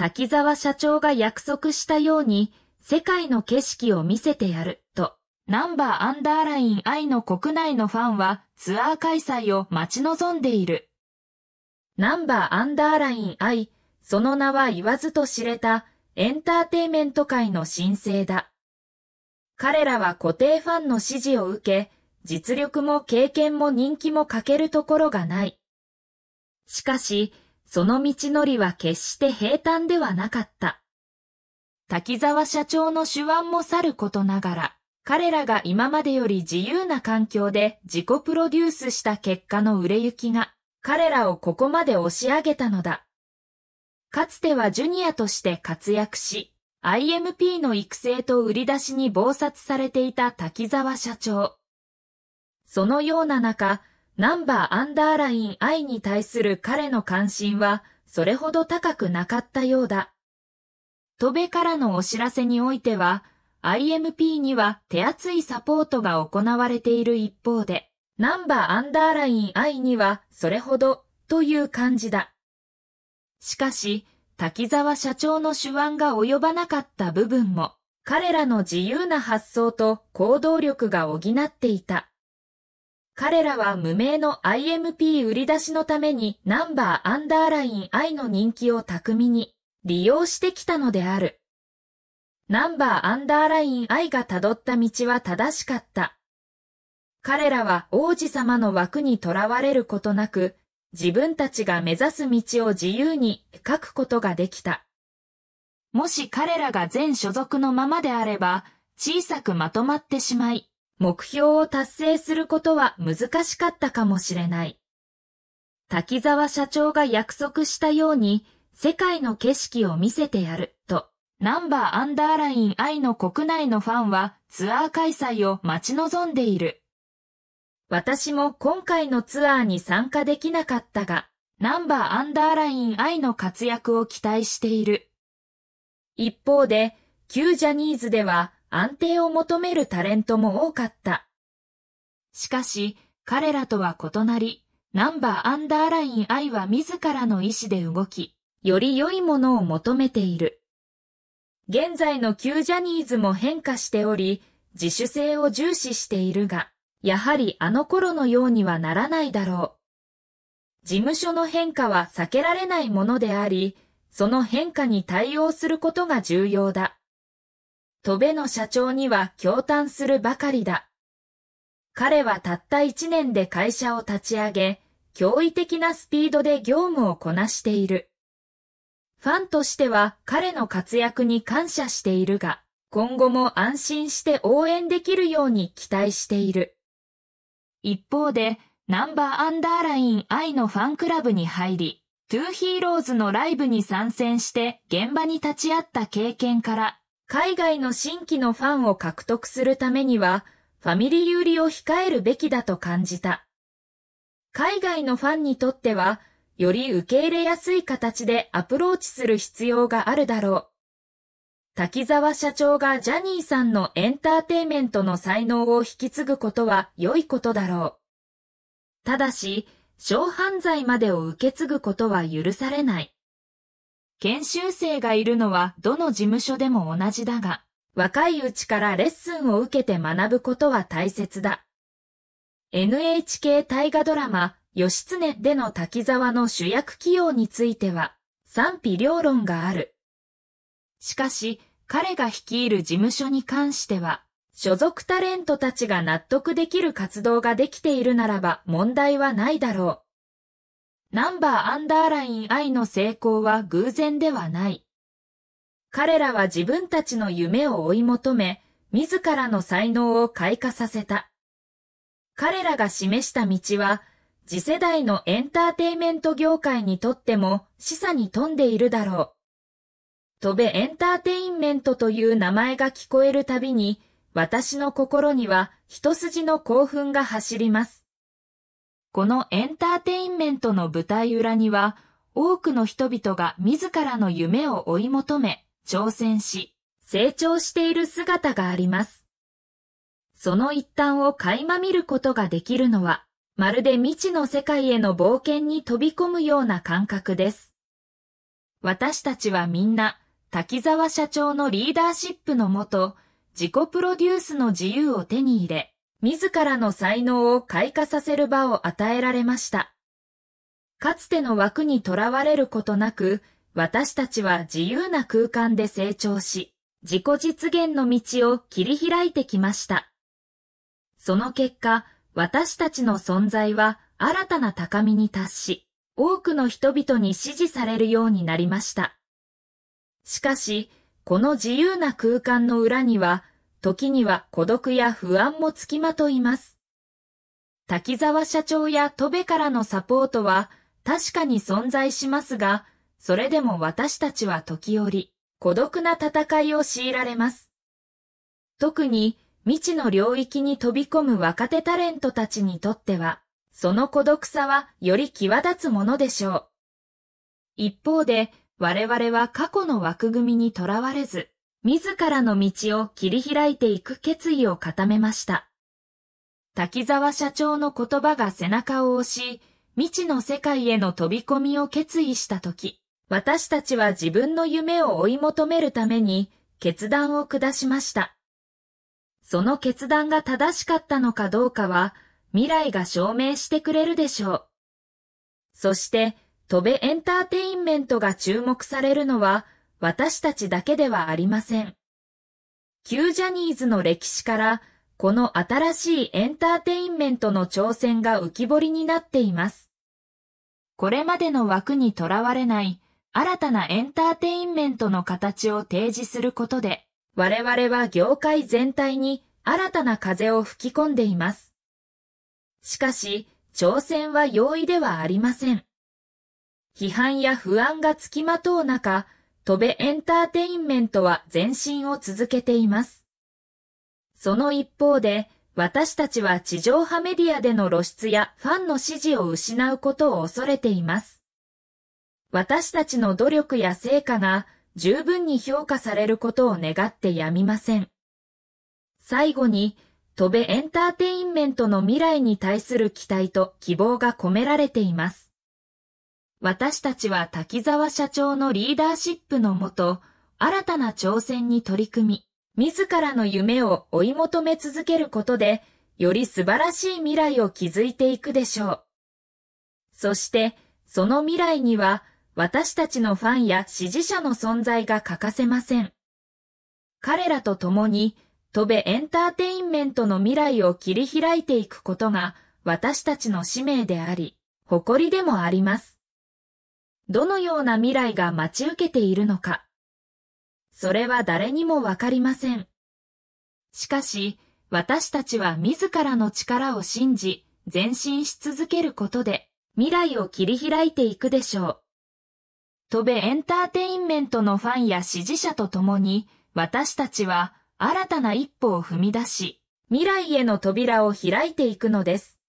滝沢社長が約束したように、世界の景色を見せてやる、と、ナンバーアンダーライン I の国内のファンは、ツアー開催を待ち望んでいる。ナンバーアンダーライン I、その名は言わずと知れた、エンターテイメント界の新星だ。彼らは固定ファンの支持を受け、実力も経験も人気も欠けるところがない。しかし、その道のりは決して平坦ではなかった。滝沢社長の手腕もさることながら、彼らが今までより自由な環境で自己プロデュースした結果の売れ行きが、彼らをここまで押し上げたのだ。かつてはジュニアとして活躍し、IMP の育成と売り出しに忙殺されていた滝沢社長。そのような中、ナンバーアンダーライン I に対する彼の関心は、それほど高くなかったようだ。戸部からのお知らせにおいては、IMP には手厚いサポートが行われている一方で、ナンバーアンダーライン I にはそれほどという感じだ。しかし、滝沢社長の手腕が及ばなかった部分も、彼らの自由な発想と行動力が補っていた。彼らは無名の IMP 売り出しのためにナンバーアンダーライン I の人気を巧みに利用してきたのである。ナンバーアンダーライン I が辿った道は正しかった。彼らは王子様の枠にとらわれることなく、自分たちが目指す道を自由に書くことができた。もし彼らが全所属のままであれば、小さくまとまってしまい、目標を達成することは難しかったかもしれない。滝沢社長が約束したように、世界の景色を見せてやる、と、ナンバーアンダーライン愛の国内のファンはツアー開催を待ち望んでいる。私も今回のツアーに参加できなかったが、ナンバーアンダーライン愛の活躍を期待している。一方で、旧ジャニーズでは、安定を求めるタレントも多かった。しかし、彼らとは異なり、ナンバーアンダーライン I は自らの意志で動き、より良いものを求めている。現在の旧ジャニーズも変化しており、自主性を重視しているが、やはりあの頃のようにはならないだろう。事務所の変化は避けられないものであり、その変化に対応することが重要だ。戸辺の社長には驚嘆するばかりだ。彼はたった一年で会社を立ち上げ、驚異的なスピードで業務をこなしている。ファンとしては彼の活躍に感謝しているが、今後も安心して応援できるように期待している。一方で、ナンバーアンダーライン愛のファンクラブに入り、トゥーヒーローズのライブに参戦して現場に立ち会った経験から、海外の新規のファンを獲得するためには、ファミリー売りを控えるべきだと感じた。海外のファンにとっては、より受け入れやすい形でアプローチする必要があるだろう。滝沢社長がジャニーさんのエンターテイメントの才能を引き継ぐことは良いことだろう。ただし、小犯罪までを受け継ぐことは許されない。研修生がいるのはどの事務所でも同じだが、若いうちからレッスンを受けて学ぶことは大切だ。NHK 大河ドラマ、義経での滝沢の主役起用については、賛否両論がある。しかし、彼が率いる事務所に関しては、所属タレントたちが納得できる活動ができているならば問題はないだろう。ナンバーアンダーライン I の成功は偶然ではない。彼らは自分たちの夢を追い求め、自らの才能を開花させた。彼らが示した道は、次世代のエンターテイメント業界にとっても示唆に富んでいるだろう。飛べエンターテインメントという名前が聞こえるたびに、私の心には一筋の興奮が走ります。このエンターテインメントの舞台裏には、多くの人々が自らの夢を追い求め、挑戦し、成長している姿があります。その一端を垣間見ることができるのは、まるで未知の世界への冒険に飛び込むような感覚です。私たちはみんな、滝沢社長のリーダーシップのもと、自己プロデュースの自由を手に入れ、自らの才能を開花させる場を与えられました。かつての枠にとらわれることなく、私たちは自由な空間で成長し、自己実現の道を切り開いてきました。その結果、私たちの存在は新たな高みに達し、多くの人々に支持されるようになりました。しかし、この自由な空間の裏には時には孤独や不安もつきまといます。滝沢社長や戸部からのサポートは確かに存在しますが、それでも私たちは時折、孤独な戦いを強いられます。特に、未知の領域に飛び込む若手タレントたちにとっては、その孤独さはより際立つものでしょう。一方で、我々は過去の枠組みにとらわれず、自らの道を切り開いていく決意を固めました。滝沢社長の言葉が背中を押し、未知の世界への飛び込みを決意したとき、私たちは自分の夢を追い求めるために決断を下しました。その決断が正しかったのかどうかは、未来が証明してくれるでしょう。そして、戸部エンターテインメントが注目されるのは、私たちだけではありません。旧ジャニーズの歴史から、この新しいエンターテインメントの挑戦が浮き彫りになっています。これまでの枠にとらわれない、新たなエンターテインメントの形を提示することで、我々は業界全体に新たな風を吹き込んでいます。しかし、挑戦は容易ではありません。批判や不安がつきまとう中、戸部エンターテインメントは前進を続けています。その一方で、私たちは地上波メディアでの露出やファンの支持を失うことを恐れています。私たちの努力や成果が十分に評価されることを願ってやみません。最後に、戸部エンターテインメントの未来に対する期待と希望が込められています。私たちは滝沢社長のリーダーシップのもと、新たな挑戦に取り組み、自らの夢を追い求め続けることで、より素晴らしい未来を築いていくでしょう。そして、その未来には、私たちのファンや支持者の存在が欠かせません。彼らと共に、戸部エンターテインメントの未来を切り開いていくことが、私たちの使命であり、誇りでもあります。どのような未来が待ち受けているのか。それは誰にもわかりません。しかし、私たちは自らの力を信じ、前進し続けることで、未来を切り開いていくでしょう。戸部エンターテインメントのファンや支持者と共に、私たちは新たな一歩を踏み出し、未来への扉を開いていくのです。